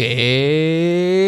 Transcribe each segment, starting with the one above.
que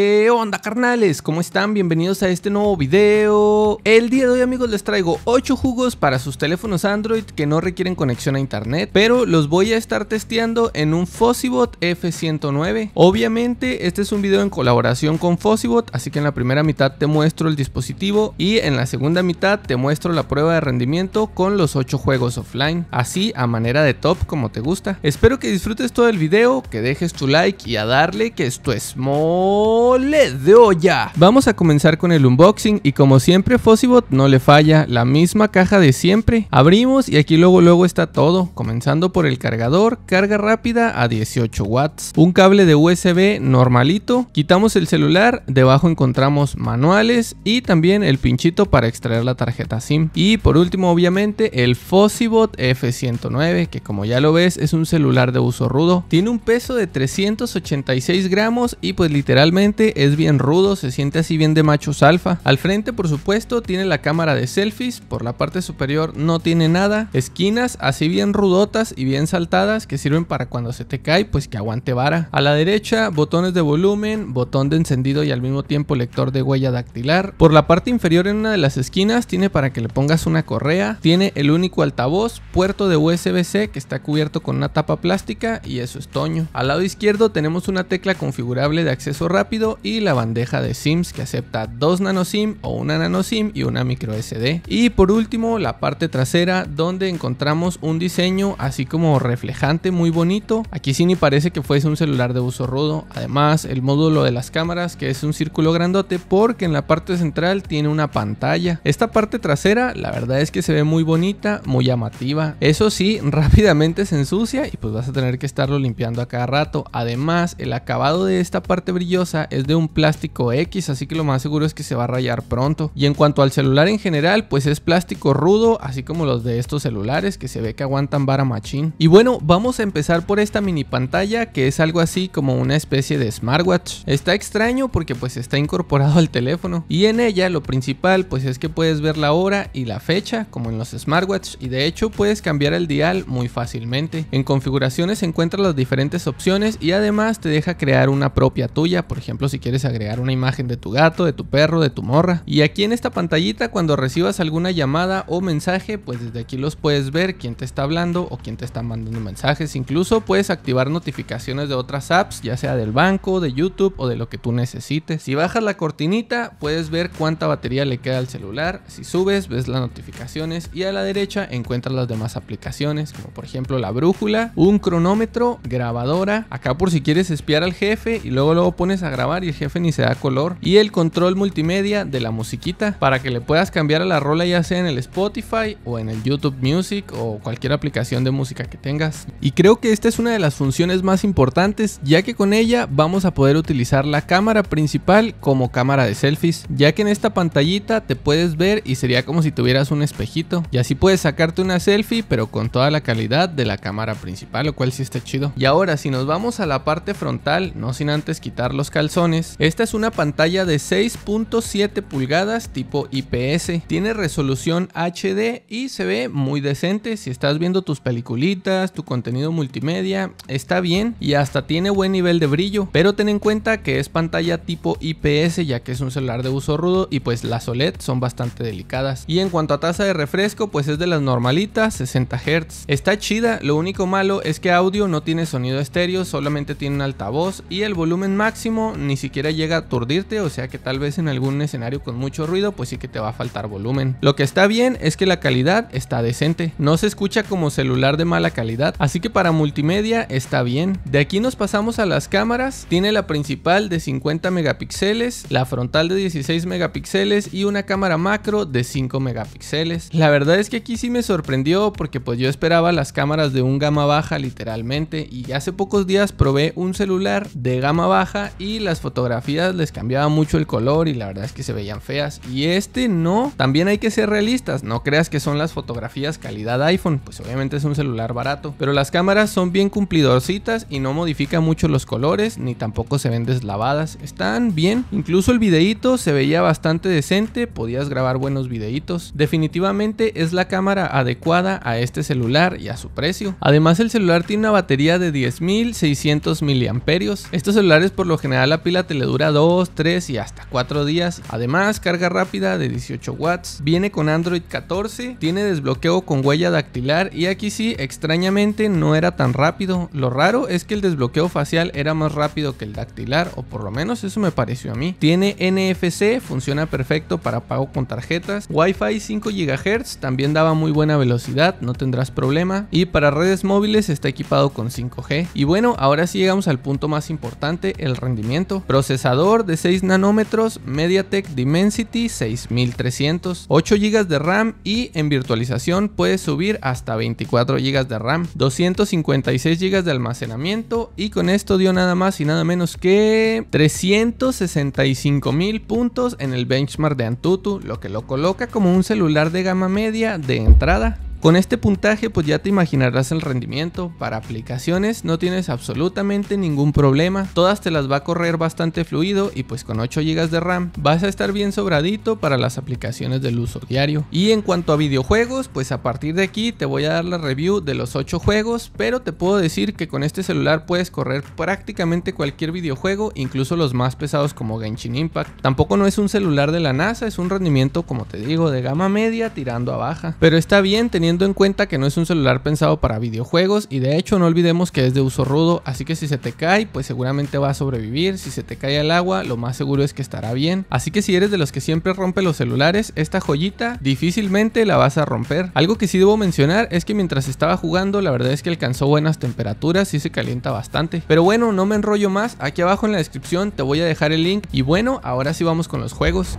onda carnales? ¿Cómo están? Bienvenidos a este nuevo video. El día de hoy amigos les traigo 8 jugos para sus teléfonos Android que no requieren conexión a internet, pero los voy a estar testeando en un Fossibot F109. Obviamente este es un video en colaboración con Fossibot, así que en la primera mitad te muestro el dispositivo y en la segunda mitad te muestro la prueba de rendimiento con los 8 juegos offline, así a manera de top como te gusta. Espero que disfrutes todo el video, que dejes tu like y a darle que esto es mole de olla. Vamos a comenzar con el unboxing y como siempre Fosibot no le falla, la misma caja de siempre. Abrimos y aquí luego luego está todo, comenzando por el cargador, carga rápida a 18 watts, un cable de USB normalito, quitamos el celular, debajo encontramos manuales y también el pinchito para extraer la tarjeta SIM. Y por último obviamente el Fosibot F109 que como ya lo ves es un celular de uso rudo, tiene un peso de 386 gramos y pues literalmente es bien bien rudo, se siente así bien de machos alfa. Al frente, por supuesto, tiene la cámara de selfies, por la parte superior no tiene nada. Esquinas así bien rudotas y bien saltadas que sirven para cuando se te cae, pues que aguante vara. A la derecha, botones de volumen, botón de encendido y al mismo tiempo lector de huella dactilar. Por la parte inferior en una de las esquinas tiene para que le pongas una correa, tiene el único altavoz, puerto de USB-C que está cubierto con una tapa plástica y eso es toño. Al lado izquierdo tenemos una tecla configurable de acceso rápido y la bandeja de SIMs que acepta dos nano SIM o una nano SIM y una micro SD. Y por último, la parte trasera donde encontramos un diseño así como reflejante muy bonito. Aquí sí ni parece que fuese un celular de uso rudo. Además, el módulo de las cámaras que es un círculo grandote porque en la parte central tiene una pantalla. Esta parte trasera, la verdad es que se ve muy bonita, muy llamativa. Eso sí, rápidamente se ensucia y pues vas a tener que estarlo limpiando a cada rato. Además, el acabado de esta parte brillosa es de un plástico X, así que lo más seguro es que se va a rayar pronto. Y en cuanto al celular en general, pues es plástico rudo, así como los de estos celulares que se ve que aguantan vara machín. Y bueno, vamos a empezar por esta mini pantalla que es algo así como una especie de smartwatch. Está extraño porque pues está incorporado al teléfono y en ella lo principal pues es que puedes ver la hora y la fecha como en los smartwatch y de hecho puedes cambiar el dial muy fácilmente. En configuraciones encuentras las diferentes opciones y además te deja crear una propia tuya, por ejemplo si quieres agregar una imagen de tu gato, de tu perro, de tu morra. Y aquí en esta pantallita cuando recibas alguna llamada o mensaje, pues desde aquí los puedes ver quién te está hablando o quién te está mandando mensajes. Incluso puedes activar notificaciones de otras apps, ya sea del banco, de YouTube o de lo que tú necesites. Si bajas la cortinita, puedes ver cuánta batería le queda al celular. Si subes, ves las notificaciones y a la derecha encuentras las demás aplicaciones, como por ejemplo la brújula, un cronómetro, grabadora. Acá por si quieres espiar al jefe y luego luego pones a grabar y el jefe ni se da color. Y el control multimedia de la musiquita para que le puedas cambiar a la rola ya sea en el Spotify o en el YouTube Music o cualquier aplicación de música que tengas. Y creo que esta es una de las funciones más importantes ya que con ella vamos a poder utilizar la cámara principal como cámara de selfies ya que en esta pantallita te puedes ver y sería como si tuvieras un espejito y así puedes sacarte una selfie pero con toda la calidad de la cámara principal lo cual sí está chido. Y ahora si nos vamos a la parte frontal no sin antes quitar los calzones esta es una pantalla de 6.7 pulgadas tipo IPS, tiene resolución HD y se ve muy decente, si estás viendo tus peliculitas, tu contenido multimedia, está bien y hasta tiene buen nivel de brillo, pero ten en cuenta que es pantalla tipo IPS ya que es un celular de uso rudo y pues las OLED son bastante delicadas. Y en cuanto a tasa de refresco pues es de las normalitas, 60 Hz. Está chida, lo único malo es que audio no tiene sonido estéreo, solamente tiene un altavoz y el volumen máximo ni siquiera llega a aturdirte, o sea que tal vez en algún escenario con mucho ruido, pues sí que te va a faltar volumen. Lo que está bien es que la calidad está decente, no se escucha como celular de mala calidad, así que para multimedia está bien. De aquí nos pasamos a las cámaras, tiene la principal de 50 megapíxeles, la frontal de 16 megapíxeles y una cámara macro de 5 megapíxeles. La verdad es que aquí sí me sorprendió porque pues yo esperaba las cámaras de un gama baja literalmente y hace pocos días probé un celular de gama baja y las fotografías les cambiaba mucho el color y la verdad es que se veían feas. Y este no, también hay que ser realistas, no creas que son las fotografías calidad iPhone, pues obviamente es un celular barato, pero las cámaras son bien cumplidorcitas y no modifican mucho los colores ni tampoco se ven deslavadas, están bien, incluso el videíto se veía bastante decente, podías grabar buenos videitos, definitivamente es la cámara adecuada a este celular y a su precio. Además el celular tiene una batería de 10.600 mAh, estos celulares por lo general la pila te le dura 2, 3 y hasta 4 días. Además, carga rápida de 18 watts. Viene con Android 14, tiene desbloqueo con huella dactilar y aquí sí, extrañamente no era tan rápido. Lo raro es que el desbloqueo facial era más rápido que el dactilar o por lo menos eso me pareció a mí. Tiene NFC, funciona perfecto para pago con tarjetas. Wi-Fi 5 GHz también daba muy buena velocidad, no tendrás problema. Y para redes móviles está equipado con 5G. Y bueno, ahora sí llegamos al punto más importante, el rendimiento. procesar de 6 nanómetros MediaTek Dimensity 6300, 8 GB de RAM y en virtualización puede subir hasta 24 GB de RAM, 256 GB de almacenamiento y con esto dio nada más y nada menos que 365 mil puntos en el benchmark de Antutu, lo que lo coloca como un celular de gama media de entrada con este puntaje pues ya te imaginarás el rendimiento, para aplicaciones no tienes absolutamente ningún problema, todas te las va a correr bastante fluido y pues con 8 GB de RAM vas a estar bien sobradito para las aplicaciones del uso diario. Y en cuanto a videojuegos pues a partir de aquí te voy a dar la review de los 8 juegos, pero te puedo decir que con este celular puedes correr prácticamente cualquier videojuego, incluso los más pesados como Genshin Impact. Tampoco no es un celular de la NASA, es un rendimiento como te digo de gama media tirando a baja, pero está bien teniendo teniendo en cuenta que no es un celular pensado para videojuegos y de hecho no olvidemos que es de uso rudo, así que si se te cae, pues seguramente va a sobrevivir, si se te cae al agua, lo más seguro es que estará bien. Así que si eres de los que siempre rompe los celulares, esta joyita difícilmente la vas a romper. Algo que sí debo mencionar es que mientras estaba jugando, la verdad es que alcanzó buenas temperaturas y se calienta bastante. Pero bueno, no me enrollo más, aquí abajo en la descripción te voy a dejar el link y bueno, ahora sí vamos con los juegos.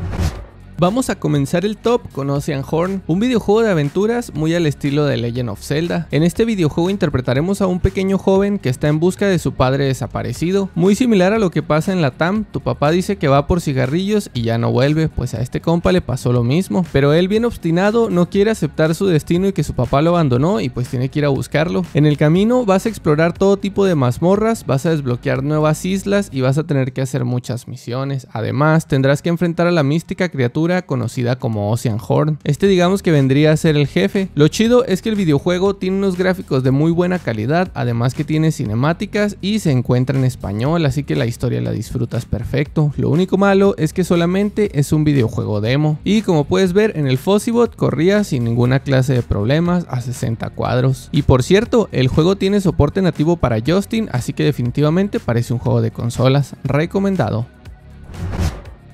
Vamos a comenzar el top con Ocean Horn, un videojuego de aventuras muy al estilo de Legend of Zelda. En este videojuego interpretaremos a un pequeño joven que está en busca de su padre desaparecido, muy similar a lo que pasa en la TAM, tu papá dice que va por cigarrillos y ya no vuelve, pues a este compa le pasó lo mismo, pero él bien obstinado no quiere aceptar su destino y que su papá lo abandonó y pues tiene que ir a buscarlo. En el camino vas a explorar todo tipo de mazmorras, vas a desbloquear nuevas islas y vas a tener que hacer muchas misiones. Además, tendrás que enfrentar a la mística criatura conocida como Ocean Horn. Este digamos que vendría a ser el jefe. Lo chido es que el videojuego tiene unos gráficos de muy buena calidad, además que tiene cinemáticas y se encuentra en español, así que la historia la disfrutas perfecto. Lo único malo es que solamente es un videojuego demo. Y como puedes ver en el Fossibot corría sin ninguna clase de problemas a 60 cuadros. Y por cierto, el juego tiene soporte nativo para Justin, así que definitivamente parece un juego de consolas recomendado.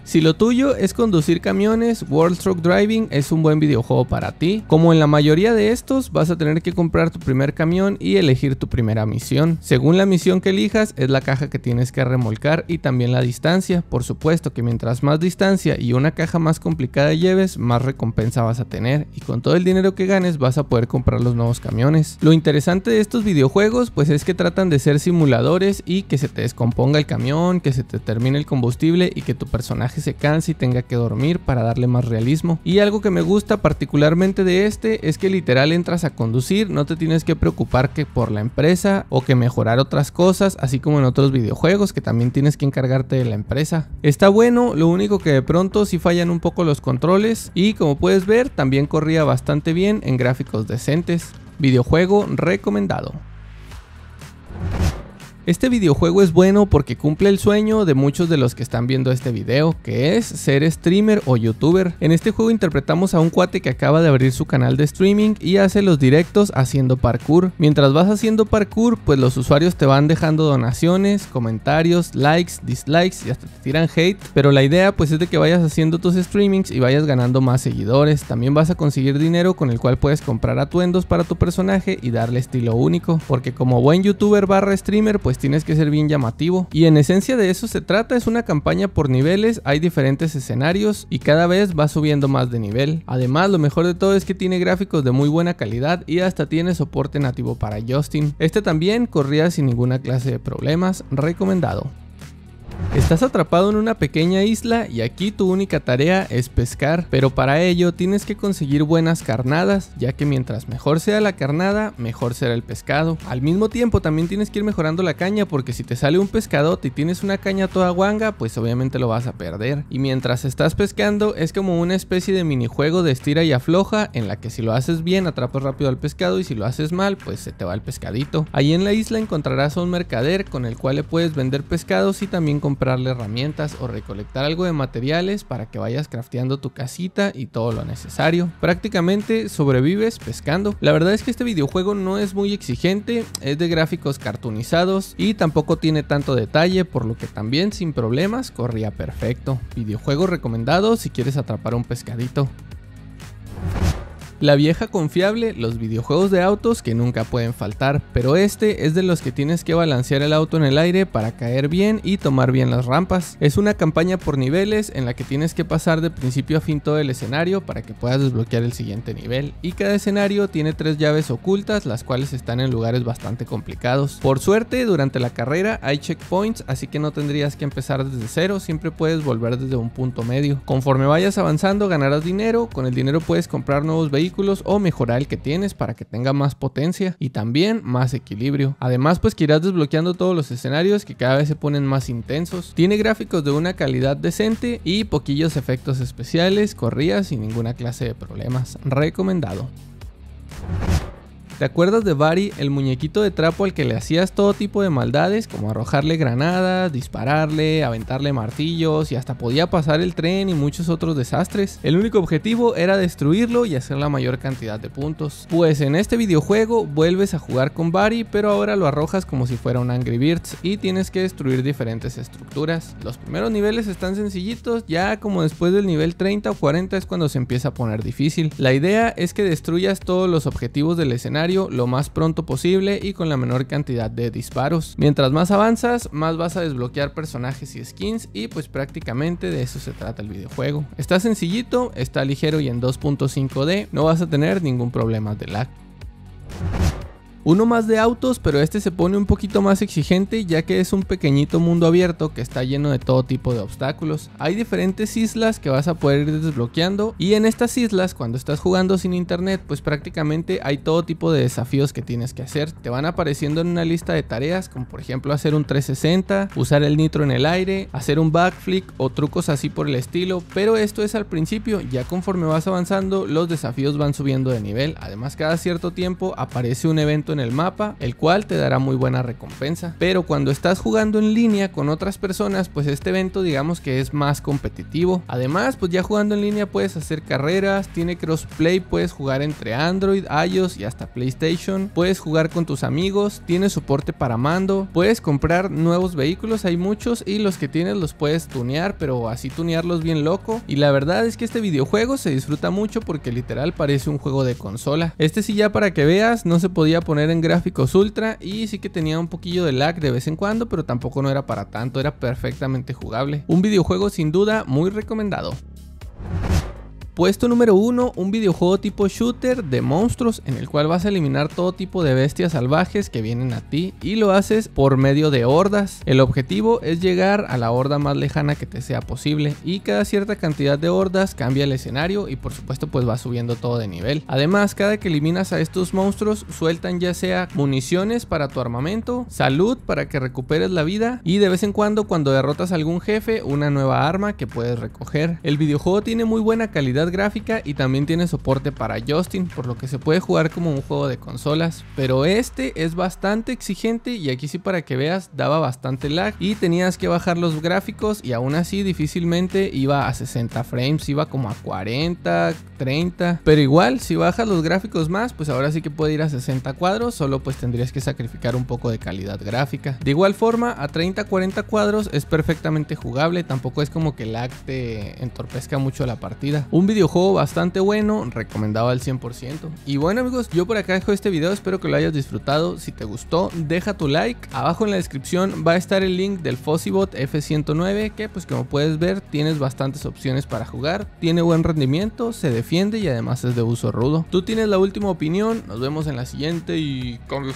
Si lo tuyo es conducir camiones, World Truck Driving es un buen videojuego para ti. Como en la mayoría de estos, vas a tener que comprar tu primer camión y elegir tu primera misión. Según la misión que elijas, es la caja que tienes que remolcar y también la distancia. Por supuesto que mientras más distancia y una caja más complicada lleves, más recompensa vas a tener y con todo el dinero que ganes vas a poder comprar los nuevos camiones. Lo interesante de estos videojuegos pues es que tratan de ser simuladores y que se te descomponga el camión, que se te termine el combustible y que tu personaje se canse y tenga que dormir para darle más realismo. Y algo que me gusta particularmente de este es que literal entras a conducir, no te tienes que preocupar que por la empresa o que mejorar otras cosas, así como en otros videojuegos que también tienes que encargarte de la empresa. Está bueno, lo único que de pronto si fallan un poco los controles y como puedes ver también corría bastante bien en gráficos decentes. Videojuego recomendado. Este videojuego es bueno porque cumple el sueño de muchos de los que están viendo este video, que es ser streamer o youtuber. En este juego interpretamos a un cuate que acaba de abrir su canal de streaming y hace los directos haciendo parkour. Mientras vas haciendo parkour, pues los usuarios te van dejando donaciones, comentarios, likes, dislikes y hasta te tiran hate, pero la idea pues es de que vayas haciendo tus streamings y vayas ganando más seguidores. También vas a conseguir dinero con el cual puedes comprar atuendos para tu personaje y darle estilo único, porque como buen youtuber barra streamer pues tienes que ser bien llamativo. Y en esencia de eso se trata, es una campaña por niveles, hay diferentes escenarios y cada vez va subiendo más de nivel. Además, lo mejor de todo es que tiene gráficos de muy buena calidad y hasta tiene soporte nativo para Justin. Este también corría sin ninguna clase de problemas, recomendado. Estás atrapado en una pequeña isla y aquí tu única tarea es pescar, pero para ello tienes que conseguir buenas carnadas, ya que mientras mejor sea la carnada, mejor será el pescado. Al mismo tiempo también tienes que ir mejorando la caña porque si te sale un pescadote y tienes una caña toda guanga, pues obviamente lo vas a perder. Y mientras estás pescando es como una especie de minijuego de estira y afloja en la que si lo haces bien atrapas rápido al pescado y si lo haces mal, pues se te va el pescadito. Ahí en la isla encontrarás a un mercader con el cual le puedes vender pescados y también comprar herramientas o recolectar algo de materiales para que vayas crafteando tu casita y todo lo necesario. Prácticamente sobrevives pescando. La verdad es que este videojuego no es muy exigente, es de gráficos cartunizados y tampoco tiene tanto detalle, por lo que también sin problemas corría perfecto. Videojuego recomendado si quieres atrapar un pescadito. La vieja confiable, los videojuegos de autos que nunca pueden faltar, pero este es de los que tienes que balancear el auto en el aire para caer bien y tomar bien las rampas. Es una campaña por niveles en la que tienes que pasar de principio a fin todo el escenario para que puedas desbloquear el siguiente nivel, y cada escenario tiene tres llaves ocultas las cuales están en lugares bastante complicados. Por suerte, durante la carrera hay checkpoints, así que no tendrías que empezar desde cero, siempre puedes volver desde un punto medio. Conforme vayas avanzando ganarás dinero, con el dinero puedes comprar nuevos vehículos, o mejorar el que tienes para que tenga más potencia y también más equilibrio. Además pues que irás desbloqueando todos los escenarios que cada vez se ponen más intensos. Tiene gráficos de una calidad decente y poquillos efectos especiales, corría sin ninguna clase de problemas. Recomendado. ¿Te acuerdas de Barry, el muñequito de trapo al que le hacías todo tipo de maldades, como arrojarle granadas, dispararle, aventarle martillos y hasta podía pasar el tren y muchos otros desastres? El único objetivo era destruirlo y hacer la mayor cantidad de puntos. Pues en este videojuego vuelves a jugar con Barry, pero ahora lo arrojas como si fuera un Angry Birds y tienes que destruir diferentes estructuras. Los primeros niveles están sencillitos, ya como después del nivel 30 o 40 es cuando se empieza a poner difícil. La idea es que destruyas todos los objetivos del escenario lo más pronto posible y con la menor cantidad de disparos. Mientras más avanzas, más vas a desbloquear personajes y skins y pues prácticamente de eso se trata el videojuego. Está sencillito, está ligero y en 2.5D no vas a tener ningún problema de lag. Uno más de autos, pero este se pone un poquito más exigente ya que es un pequeñito mundo abierto que está lleno de todo tipo de obstáculos. Hay diferentes islas que vas a poder ir desbloqueando y en estas islas cuando estás jugando sin internet pues prácticamente hay todo tipo de desafíos que tienes que hacer. Te van apareciendo en una lista de tareas como por ejemplo hacer un 360, usar el nitro en el aire, hacer un backflip o trucos así por el estilo, pero esto es al principio, ya conforme vas avanzando los desafíos van subiendo de nivel. Además cada cierto tiempo aparece un evento en el mapa, el cual te dará muy buena recompensa. Pero cuando estás jugando en línea con otras personas, pues este evento digamos que es más competitivo. Además, pues ya jugando en línea puedes hacer carreras, tiene crossplay, puedes jugar entre Android, iOS y hasta PlayStation, puedes jugar con tus amigos, tiene soporte para mando, puedes comprar nuevos vehículos, hay muchos y los que tienes los puedes tunear, pero así tunearlos bien loco. Y la verdad es que este videojuego se disfruta mucho porque literal parece un juego de consola. Este sí ya para que veas, no se podía poner en gráficos ultra y sí que tenía un poquillo de lag de vez en cuando, pero tampoco no era para tanto, era perfectamente jugable. Un videojuego sin duda muy recomendado. Puesto número 1, un videojuego tipo shooter de monstruos en el cual vas a eliminar todo tipo de bestias salvajes que vienen a ti y lo haces por medio de hordas. El objetivo es llegar a la horda más lejana que te sea posible y cada cierta cantidad de hordas cambia el escenario y por supuesto pues va subiendo todo de nivel. Además, cada que eliminas a estos monstruos sueltan ya sea municiones para tu armamento, salud para que recuperes la vida y de vez en cuando cuando derrotas a algún jefe una nueva arma que puedes recoger. El videojuego tiene muy buena calidad gráfica y también tiene soporte para Justin, por lo que se puede jugar como un juego de consolas. Pero este es bastante exigente y aquí sí para que veas daba bastante lag y tenías que bajar los gráficos y aún así difícilmente iba a 60 frames, iba como a 40, 30. Pero igual si bajas los gráficos más, pues ahora sí que puede ir a 60 cuadros, solo pues tendrías que sacrificar un poco de calidad gráfica. De igual forma, a 30, 40 cuadros es perfectamente jugable, tampoco es como que lag te entorpezca mucho la partida. Un video videojuego bastante bueno, recomendado al 100%. Y bueno amigos, yo por acá dejo este video, espero que lo hayas disfrutado. Si te gustó, deja tu like. Abajo en la descripción va a estar el link del Fossibot F109, que pues como puedes ver tienes bastantes opciones para jugar, tiene buen rendimiento, se defiende y además es de uso rudo. Tú tienes la última opinión, nos vemos en la siguiente y con